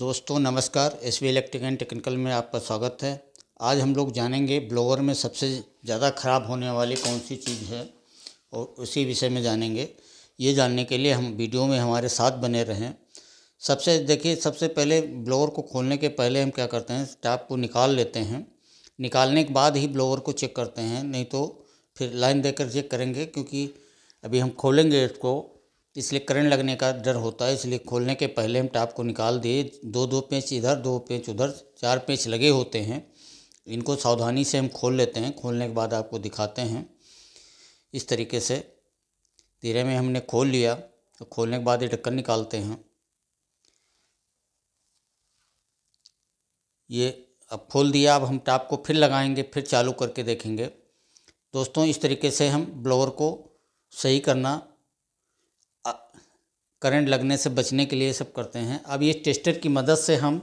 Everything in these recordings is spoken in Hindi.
दोस्तों नमस्कार S V electric and technical में आपका स्वागत है आज हम लोग जानेंगे ब्लोअर में सबसे ज़्यादा ख़राब होने वाली कौन सी चीज़ है और उसी विषय में जानेंगे ये जानने के लिए हम वीडियो में हमारे साथ बने रहें सबसे देखिए सबसे पहले ब्लोअर को खोलने के पहले हम क्या करते हैं टैप को निकाल लेते हैं निकालने के बाद ही ब्लोअर को चेक करते हैं नहीं तो फिर लाइन देकर चेक करेंगे क्योंकि अभी हम खोलेंगे इसको इसलिए करंट लगने का डर होता है इसलिए खोलने के पहले हम टाप को निकाल दिए दो दो पेंच इधर दो पेंच उधर चार पेंच लगे होते हैं इनको सावधानी से हम खोल लेते हैं खोलने के बाद आपको दिखाते हैं इस तरीके से धीरे में हमने खोल लिया तो खोलने के बाद ये ढक्कन निकालते हैं ये अब खोल दिया अब हम टाप को फिर लगाएंगे फिर चालू करके देखेंगे दोस्तों इस तरीके से हम ब्लोअर को सही करना करंट लगने से बचने के लिए सब करते हैं अब ये टेस्टर की मदद से हम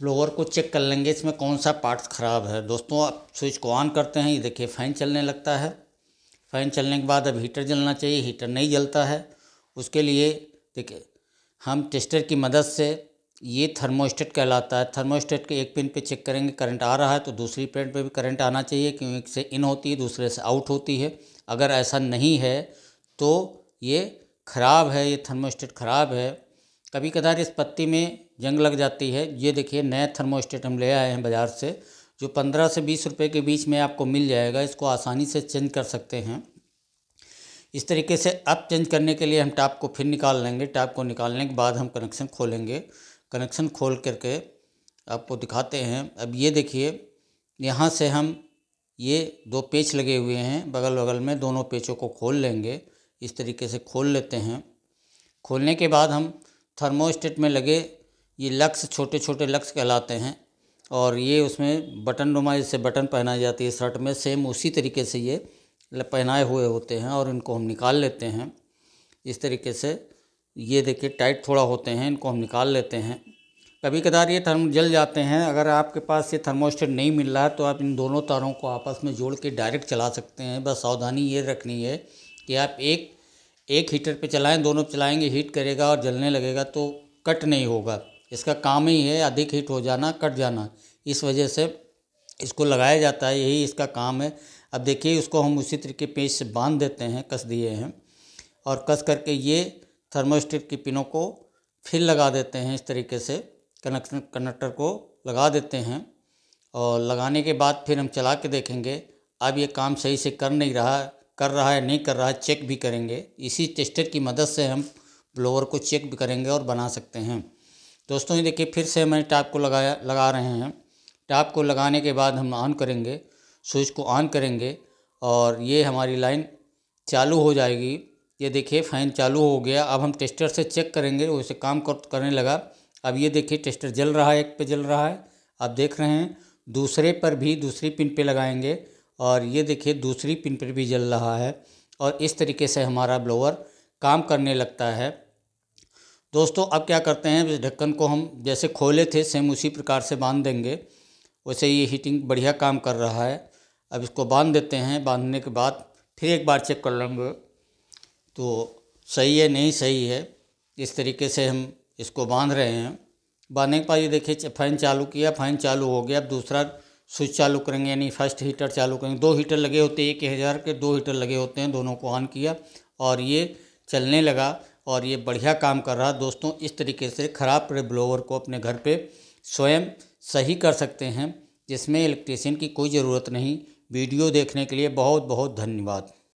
ब्लोअर को चेक कर लेंगे इसमें कौन सा पार्ट ख़राब है दोस्तों आप स्विच को ऑन करते हैं ये देखिए फ़ैन चलने लगता है फ़ैन चलने के बाद अब हीटर जलना चाहिए हीटर नहीं जलता है उसके लिए देखिए हम टेस्टर की मदद से ये थर्मोस्टेट कहलाता है थर्मोस्टेट के एक पिन पे चेक करेंगे करंट आ रहा है तो दूसरी पिन पे भी करंट आना चाहिए क्योंकि एक से इन होती है दूसरे से आउट होती है अगर ऐसा नहीं है तो ये ख़राब है ये थर्मोस्टेट ख़राब है कभी कदार इस पत्ती में जंग लग जाती है ये देखिए नया थर्मोस्टेट हम ले आए हैं बाज़ार से जो पंद्रह से बीस रुपए के बीच में आपको मिल जाएगा इसको आसानी से चेंज कर सकते हैं इस तरीके से अब चेंज करने के लिए हम टैप को फिर निकाल लेंगे टैप को निकालने के बाद हम कनेक्शन खोलेंगे कनेक्शन खोल करके आपको दिखाते हैं अब ये देखिए यहाँ से हम ये दो पेच लगे हुए हैं बगल बगल में दोनों पेचों को खोल लेंगे इस तरीके से खोल लेते हैं खोलने के बाद हम थर्मोस्टेट में लगे ये लक्स छोटे छोटे लक्स कहलाते हैं और ये उसमें बटन नुमा जैसे बटन पहनाई जाती है शर्ट में सेम उसी तरीके से ये पहनाए हुए होते हैं और इनको हम निकाल लेते हैं इस तरीके से ये देखिए टाइट थोड़ा होते हैं इनको हम निकाल लेते हैं कभी कदार ये थर्म जल जाते हैं अगर आपके पास ये थर्मोस्टेट नहीं मिल रहा है तो आप इन दोनों तारों को आपस में जोड़ के डायरेक्ट चला सकते हैं बस सावधानी ये रखनी है कि आप एक एक हीटर पे चलाएं दोनों चलाएंगे हीट करेगा और जलने लगेगा तो कट नहीं होगा इसका काम ही है अधिक हीट हो जाना कट जाना इस वजह से इसको लगाया जाता है यही इसका काम है अब देखिए इसको हम उसी तरीके पेज से बांध देते हैं कस दिए हैं और कस करके ये थर्मोस्टेट की पिनों को फिर लगा देते हैं इस तरीके से कनेक्शन कनेक्टर को लगा देते हैं और लगाने के बाद फिर हम चला के देखेंगे अब ये काम सही से कर नहीं रहा कर रहा है नहीं कर रहा है चेक भी करेंगे इसी टेस्टर की मदद से हम ब्लोअर को चेक भी करेंगे और बना सकते हैं दोस्तों ये देखिए फिर से हमने टैप को लगाया लगा रहे हैं टैप को लगाने के बाद हम ऑन करेंगे स्विच को ऑन करेंगे और ये हमारी लाइन चालू हो जाएगी ये देखिए फ़ैन चालू हो गया अब हम टेस्टर से चेक करेंगे उसे काम कर, करने लगा अब ये देखिए टेस्टर जल रहा है एक पे जल रहा है आप देख रहे हैं दूसरे पर भी दूसरी पिन पे लगाएंगे और ये देखिए दूसरी पिन पर भी जल रहा है और इस तरीके से हमारा ब्लोअर काम करने लगता है दोस्तों अब क्या करते हैं ढक्कन को हम जैसे खोले थे सेम उसी प्रकार से बांध देंगे वैसे ये हीटिंग बढ़िया काम कर रहा है अब इसको बांध देते हैं बांधने के बाद फिर एक बार चेक कर लेंगे तो सही है नहीं सही है इस तरीके से हम इसको बांध रहे हैं बांधने के बाद ये देखिए फैन चालू किया फैन चालू हो गया अब दूसरा स्विच चालू करेंगे यानी फर्स्ट हीटर चालू करेंगे दो हीटर लगे होते हैं एक हज़ार के दो हीटर लगे होते हैं दोनों को ऑन किया और ये चलने लगा और ये बढ़िया काम कर रहा दोस्तों इस तरीके से ख़राब ब्लोवर को अपने घर पे स्वयं सही कर सकते हैं जिसमें इलेक्ट्रीसियन की कोई ज़रूरत नहीं वीडियो देखने के लिए बहुत बहुत धन्यवाद